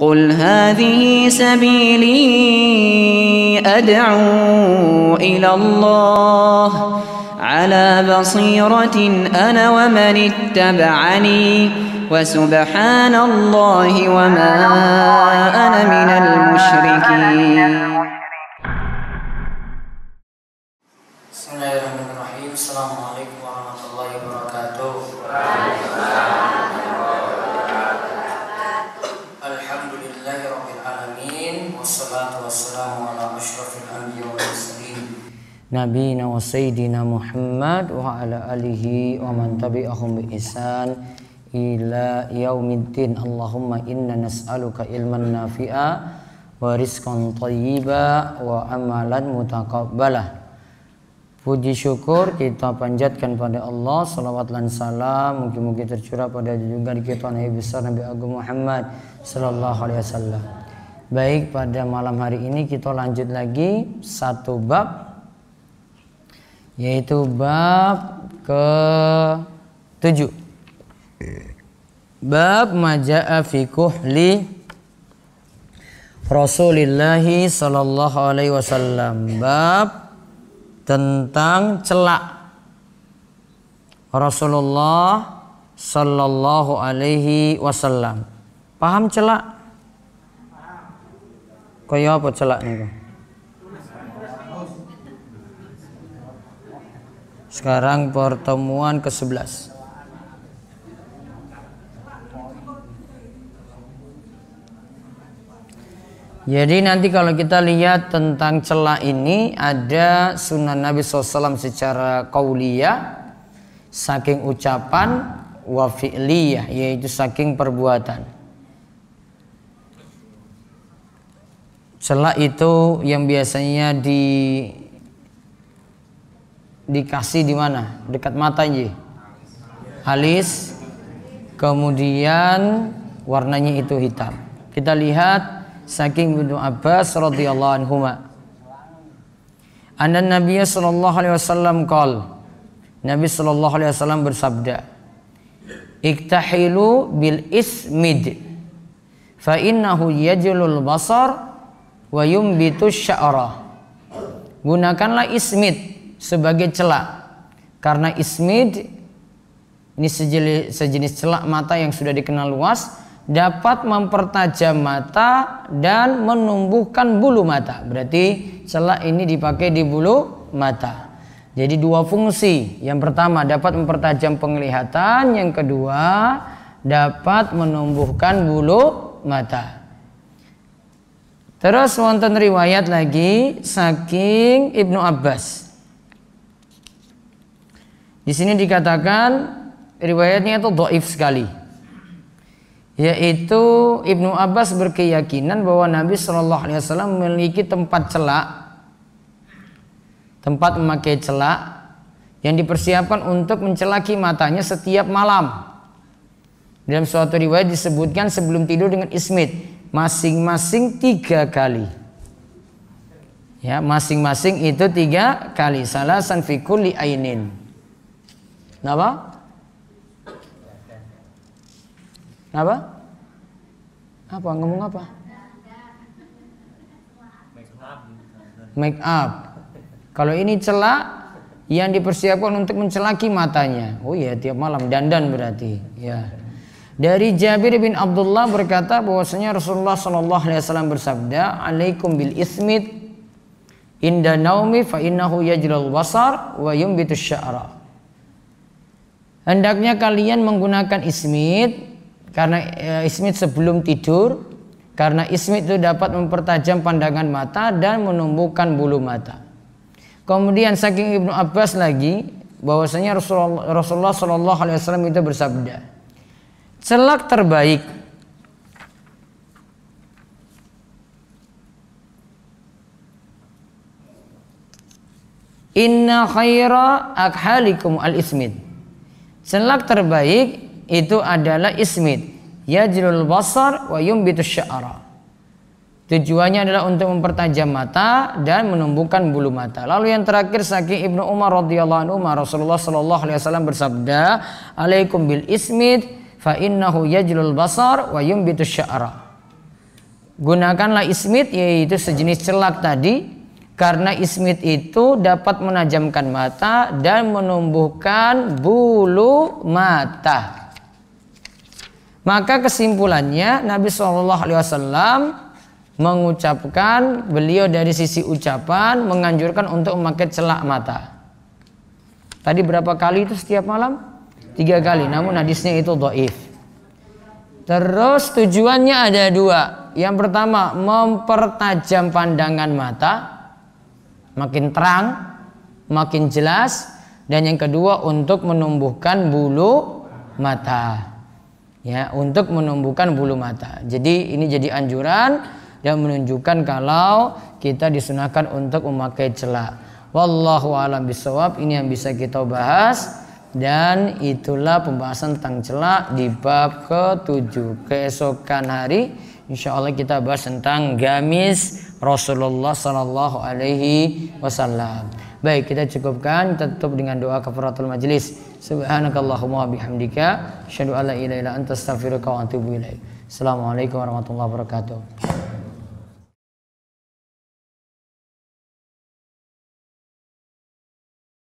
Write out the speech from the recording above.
قل هذه سبيلي أدعو إلى الله على بصيرة أنا ومن اتبعني وسبحان الله وما أنا من المشركين بسم الله الرحمن الرحيم السلام عليكم ورحمة الله وبركاته Nabi wa sayyidina Muhammad wa ala alihi wa man tabi'ahum bi ihsan ila yaumiddin Allahumma inna nas'aluka ilman nafi'a wa rizqan thayyiba wa amalan mutakabbalah. Puji syukur kita panjatkan pada Allah Salawat dan salam Mungkin-mungkin tercurah pada juga di kita Nabi besar Nabi Agung Muhammad Sallallahu alaihi wasallam Baik pada malam hari ini kita lanjut lagi Satu bab yaitu bab ke tujuh bab maja'a fi kuhli Rasulullah sallallahu alaihi wasallam bab tentang celak Rasulullah sallallahu alaihi wasallam paham celak kaya apa celak niku Sekarang pertemuan ke-11. Jadi nanti kalau kita lihat tentang celah ini ada sunnah Nabi SAW secara kauliyah saking ucapan wa fi'liyah yaitu saking perbuatan. Celah itu yang biasanya di dikasih di mana? Dekat mata ini. alis, Kemudian warnanya itu hitam. Kita lihat saking bin Abbas radhiyallahu anhu. Anan Nabi sallallahu alaihi wasallam qol. Nabi sallallahu alaihi wasallam bersabda, "Iktahilu bil ismid fa innahu yajlul basar wa yumbitu sya'ra." Gunakanlah ismid sebagai celak karena ismid ini sejenis celak mata yang sudah dikenal luas dapat mempertajam mata dan menumbuhkan bulu mata. Berarti celak ini dipakai di bulu mata. Jadi dua fungsi. Yang pertama dapat mempertajam penglihatan, yang kedua dapat menumbuhkan bulu mata. Terus wonten riwayat lagi saking Ibnu Abbas di sini dikatakan riwayatnya itu doif sekali. Yaitu Ibnu Abbas berkeyakinan bahwa Nabi Shallallahu Alaihi Wasallam memiliki tempat celak, tempat memakai celak yang dipersiapkan untuk mencelaki matanya setiap malam. Dalam suatu riwayat disebutkan sebelum tidur dengan ismit masing-masing tiga kali. Ya, masing-masing itu tiga kali. Salah sanfikul ainin. Kenapa? Kenapa? Apa? Ngomong apa? Make up. Kalau ini celak yang dipersiapkan untuk mencelaki matanya. Oh iya, tiap malam dandan berarti. Ya. Dari Jabir bin Abdullah berkata bahwasanya Rasulullah Shallallahu Alaihi Wasallam bersabda, "Alaikum bil ismit inda naumi fa innahu yajlal wasar wa yumbitu sya'ra." hendaknya kalian menggunakan ismit karena e, ismit sebelum tidur karena ismit itu dapat mempertajam pandangan mata dan menumbuhkan bulu mata. Kemudian saking Ibnu Abbas lagi bahwasanya Rasulullah, Rasulullah Shallallahu Alaihi Wasallam itu bersabda, celak terbaik Inna khaira akhalikum al-ismid Celak terbaik itu adalah ismit. Yajrul basar wa bitus sya'ara. Tujuannya adalah untuk mempertajam mata dan menumbuhkan bulu mata. Lalu yang terakhir Saki Ibnu Umar radhiyallahu anhu Rasulullah sallallahu alaihi wasallam bersabda, "Alaikum bil ismit fa innahu yajlul basar wa bitus sya'ra." Gunakanlah ismit yaitu sejenis celak tadi karena ismit itu dapat menajamkan mata dan menumbuhkan bulu mata. Maka kesimpulannya Nabi Shallallahu Alaihi Wasallam mengucapkan beliau dari sisi ucapan menganjurkan untuk memakai celak mata. Tadi berapa kali itu setiap malam? Tiga kali. Namun hadisnya itu doif. Terus tujuannya ada dua. Yang pertama mempertajam pandangan mata makin terang, makin jelas dan yang kedua untuk menumbuhkan bulu mata. Ya, untuk menumbuhkan bulu mata. Jadi ini jadi anjuran dan menunjukkan kalau kita disunahkan untuk memakai celak. Wallahu alam bisawab ini yang bisa kita bahas dan itulah pembahasan tentang celak di bab ke-7. Keesokan hari insya Allah kita bahas tentang gamis Rasulullah Sallallahu Alaihi Wasallam. Baik kita cukupkan kita tutup dengan doa kafaratul majlis. Subhanakallahumma bihamdika. Shalallahu ilaha illa anta astaghfiruka wa atubu ilaik. Assalamualaikum warahmatullahi wabarakatuh.